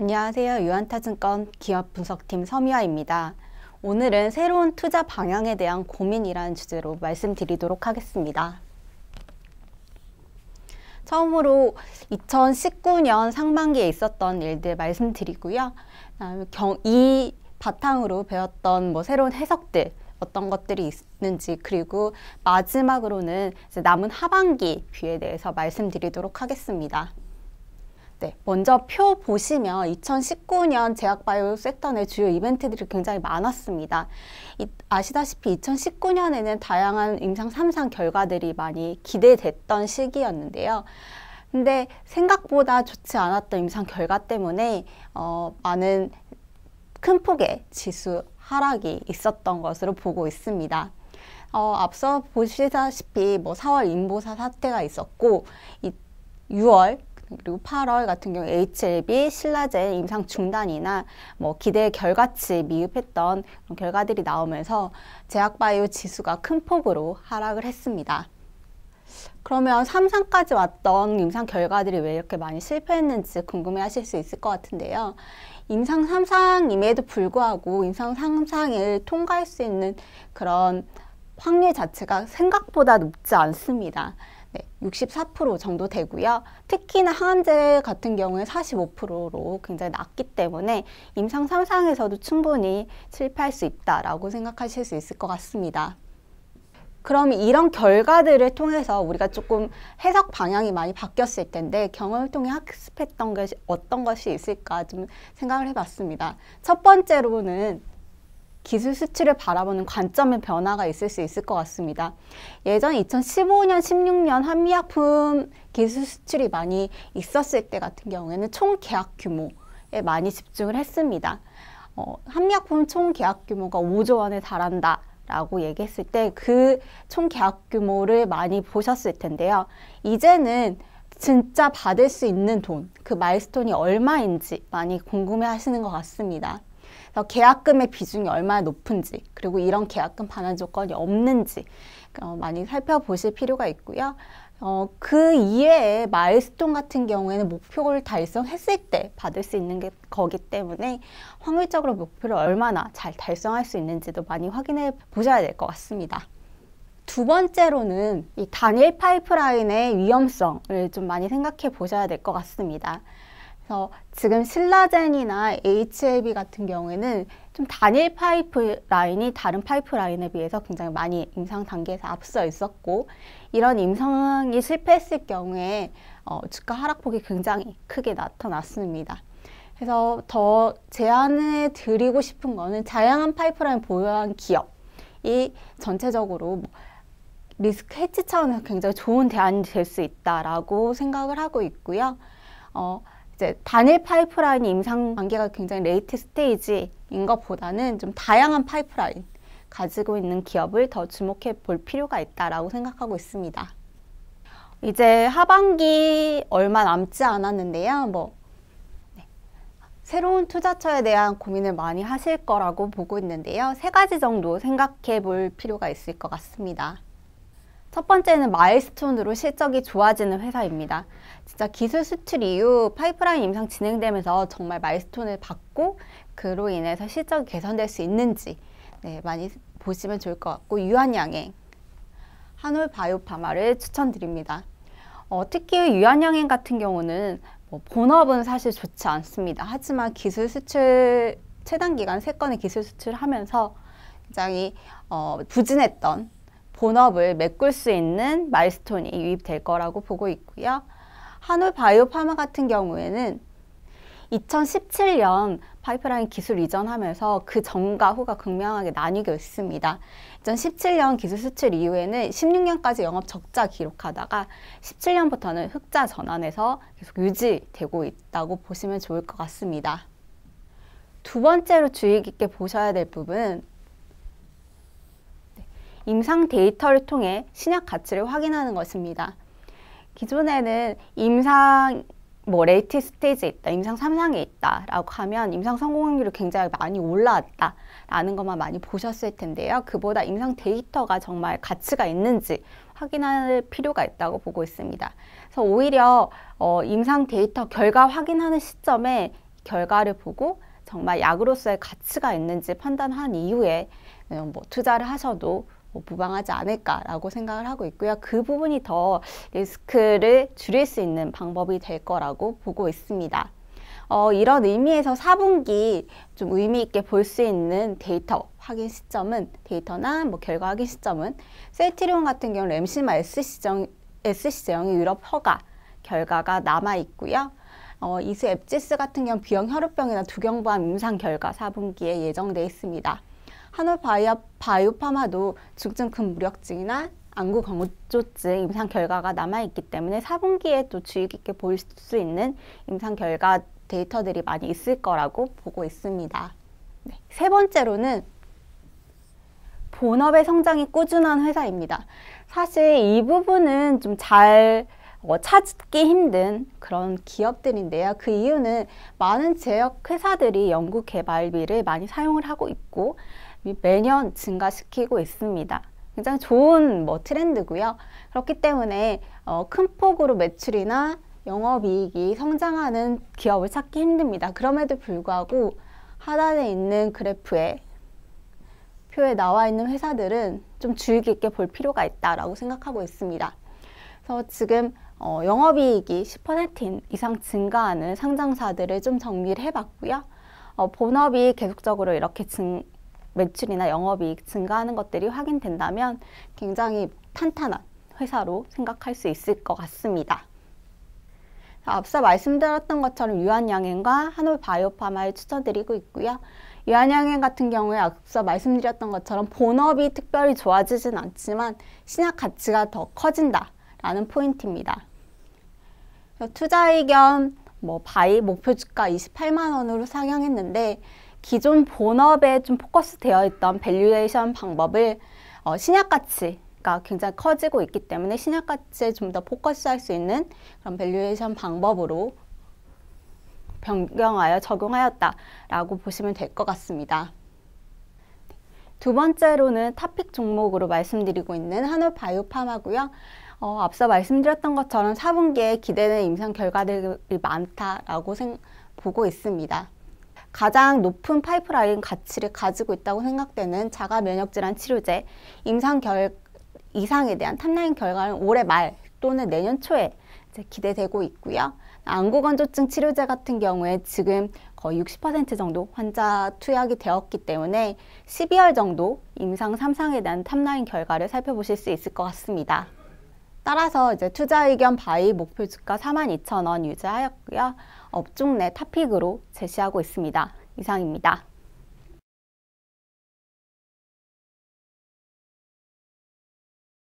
안녕하세요. 유한타증권 기업 분석팀 서미아입니다. 오늘은 새로운 투자 방향에 대한 고민이라는 주제로 말씀드리도록 하겠습니다. 처음으로 2019년 상반기에 있었던 일들 말씀드리고요. 아, 이 바탕으로 배웠던 뭐 새로운 해석들, 어떤 것들이 있는지 그리고 마지막으로는 남은 하반기 뷰에 대해서 말씀드리도록 하겠습니다. 네, 먼저 표 보시면 2019년 제약바이오 섹터 내 주요 이벤트들이 굉장히 많았습니다. 이, 아시다시피 2019년에는 다양한 임상 3상 결과들이 많이 기대됐던 시기였는데요. 근데 생각보다 좋지 않았던 임상 결과 때문에 어, 많은 큰 폭의 지수 하락이 있었던 것으로 보고 있습니다. 어, 앞서 보시다시피 뭐 4월 인보사 사태가 있었고 이, 6월 그리고 8월 같은 경우 HLB, 신라제 임상 중단이나 뭐 기대 결과치 미흡했던 그런 결과들이 나오면서 제약바이오 지수가 큰 폭으로 하락을 했습니다. 그러면 삼상까지 왔던 임상 결과들이 왜 이렇게 많이 실패했는지 궁금해 하실 수 있을 것 같은데요. 임상 삼상임에도 불구하고 임상 삼상을 통과할 수 있는 그런 확률 자체가 생각보다 높지 않습니다. 64% 정도 되고요. 특히나 항암제 같은 경우에 45%로 굉장히 낮기 때문에 임상 3상에서도 충분히 실패할 수 있다라고 생각하실 수 있을 것 같습니다. 그럼 이런 결과들을 통해서 우리가 조금 해석 방향이 많이 바뀌었을 텐데 경험을 통해 학습했던 것이 어떤 것이 있을까 좀 생각을 해봤습니다. 첫 번째로는 기술 수치를 바라보는 관점의 변화가 있을 수 있을 것 같습니다. 예전 2015년, 16년 한미약품 기술 수출이 많이 있었을 때 같은 경우에는 총 계약 규모에 많이 집중을 했습니다. 어, 한미약품 총 계약 규모가 5조 원에 달한다. 라고 얘기했을 때 그 총 계약 규모를 많이 보셨을 텐데요. 이제는 진짜 받을 수 있는 돈, 그 마일스톤이 얼마인지 많이 궁금해 하시는 것 같습니다. 어, 계약금의 비중이 얼마나 높은지 그리고 이런 계약금 반환 조건이 없는지 어, 많이 살펴보실 필요가 있고요. 어, 그 이외에 마일스톤 같은 경우에는 목표를 달성했을 때 받을 수 있는 게 거기 때문에 확률적으로 목표를 얼마나 잘 달성할 수 있는지도 많이 확인해 보셔야 될 것 같습니다. 두 번째로는 이 단일 파이프라인의 위험성을 좀 많이 생각해 보셔야 될 것 같습니다. 그래서 지금 신라젠이나 HAB 같은 경우에는 좀 단일 파이프 라인이 다른 파이프 라인에 비해서 굉장히 많이 임상 단계에서 앞서 있었고 이런 임상이 실패했을 경우에 어, 주가 하락폭이 굉장히 크게 나타났습니다. 그래서 더 제안해 드리고 싶은 거는 다양한 파이프라인 보유한 기업이 전체적으로 뭐 리스크 해치 차원에서 굉장히 좋은 대안이 될 수 있다라고 생각을 하고 있고요. 어, 이제 단일 파이프라인 임상 관계가 굉장히 레이트 스테이지인 것보다는 좀 다양한 파이프라인 가지고 있는 기업을 더 주목해 볼 필요가 있다라고 생각하고 있습니다. 이제 하반기 얼마 남지 않았는데요. 뭐 네. 새로운 투자처에 대한 고민을 많이 하실 거라고 보고 있는데요. 세 가지 정도 생각해 볼 필요가 있을 것 같습니다. 첫 번째는 마일스톤으로 실적이 좋아지는 회사입니다. 진짜 기술 수출 이후 파이프라인 임상 진행되면서 정말 마일스톤을 받고 그로 인해서 실적이 개선될 수 있는지 네, 많이 보시면 좋을 것 같고 유한양행, 한올바이오파마를 추천드립니다. 어, 특히 유한양행 같은 경우는 뭐 본업은 사실 좋지 않습니다. 하지만 기술 수출 최단 기간 세건의 기술 수출하면서 굉장히 어, 부진했던 본업을 메꿀 수 있는 마일스톤이 유입될 거라고 보고 있고요. 한올 바이오파마 같은 경우에는 2017년 파이프라인 기술 이전하면서 그 전과 후가 극명하게 나뉘고 있습니다. 2017년 기술 수출 이후에는 16년까지 영업 적자 기록하다가 17년부터는 흑자 전환해서 계속 유지되고 있다고 보시면 좋을 것 같습니다. 두 번째로 주의 깊게 보셔야 될 부분은 임상 데이터를 통해 신약 가치를 확인하는 것입니다. 기존에는 임상 뭐 레이티 스테이지에 있다, 임상 삼상에 있다라고 하면 임상 성공 률이 굉장히 많이 올라왔다라는 것만 많이 보셨을 텐데요. 그보다 임상 데이터가 정말 가치가 있는지 확인할 필요가 있다고 보고 있습니다. 그래서 오히려 어, 임상 데이터 결과 확인하는 시점에 결과를 보고 정말 약으로서의 가치가 있는지 판단한 이후에 음, 뭐 투자를 하셔도 보방하지 뭐 않을까라고 생각을 하고 있고요. 그 부분이 더 리스크를 줄일 수 있는 방법이 될 거라고 보고 있습니다. 어, 이런 의미에서 4분기 좀 의미 있게 볼 수 있는 데이터 확인 시점은 데이터나 뭐 결과 확인 시점은 셀트리온 같은 경우는 램시마 SC정, s c 제형 유럽 허가 결과가 남아 있고요. 어, 이수 앱지스 같은 경우 비형 혈우병이나 두경부암 임상 결과 4분기에 예정돼 있습니다. 한올 바이오, 바이오파마도 중증 근무력증이나 안구 건조증 임상 결과가 남아있기 때문에 4분기에 또 주의 깊게 보일 수 있는 임상 결과 데이터들이 많이 있을 거라고 보고 있습니다. 네. 세 번째로는 본업의 성장이 꾸준한 회사입니다. 사실 이 부분은 좀잘 어, 찾기 힘든 그런 기업들인데요. 그 이유는 많은 제약 회사들이 연구 개발비를 많이 사용을 하고 있고 매년 증가시키고 있습니다. 굉장히 좋은 뭐 트렌드고요. 그렇기 때문에 어, 큰 폭으로 매출이나 영업이익이 성장하는 기업을 찾기 힘듭니다. 그럼에도 불구하고 하단에 있는 그래프에 표에 나와 있는 회사들은 좀 주의 깊게 볼 필요가 있다라고 생각하고 있습니다. 그래서 지금 어, 영업이익이 10% 이상 증가하는 상장사들을 좀 정리를 해봤고요. 어, 본업이 계속적으로 이렇게 증, 매출이나 영업이익 증가하는 것들이 확인된다면 굉장히 탄탄한 회사로 생각할 수 있을 것 같습니다. 앞서 말씀드렸던 것처럼 유한양행과 한올바이오파마에 추천드리고 있고요. 유한양행 같은 경우에 앞서 말씀드렸던 것처럼 본업이 특별히 좋아지진 않지만 신약 가치가 더 커진다라는 포인트입니다. 투자의 겸뭐 바이 목표 주가 28만 원으로 상향했는데 기존 본업에 좀 포커스되어 있던 밸류에이션 방법을 어, 신약 가치가 굉장히 커지고 있기 때문에 신약 가치에 좀 더 포커스할 수 있는 그런 밸류에이션 방법으로 변경하여 적용하였다라고 보시면 될 것 같습니다. 두 번째로는 탑픽 종목으로 말씀드리고 있는 한올바이오팜하고요. 어, 앞서 말씀드렸던 것처럼 4분기에 기대되는 임상 결과들이 많다라고 생, 보고 있습니다. 가장 높은 파이프라인 가치를 가지고 있다고 생각되는 자가 면역 질환 치료제 임상 결 이상에 대한 탑라인 결과는 올해 말 또는 내년 초에 이제 기대되고 있고요. 안구건조증 치료제 같은 경우에 지금 거의 60% 정도 환자 투약이 되었기 때문에 12월 정도 임상 3상에 대한 탑라인 결과를 살펴보실 수 있을 것 같습니다. 따라서 이제 투자 의견 바이 목표 주가 42,000원 유지하였고요. 업종 내 탑픽으로 제시하고 있습니다. 이상입니다.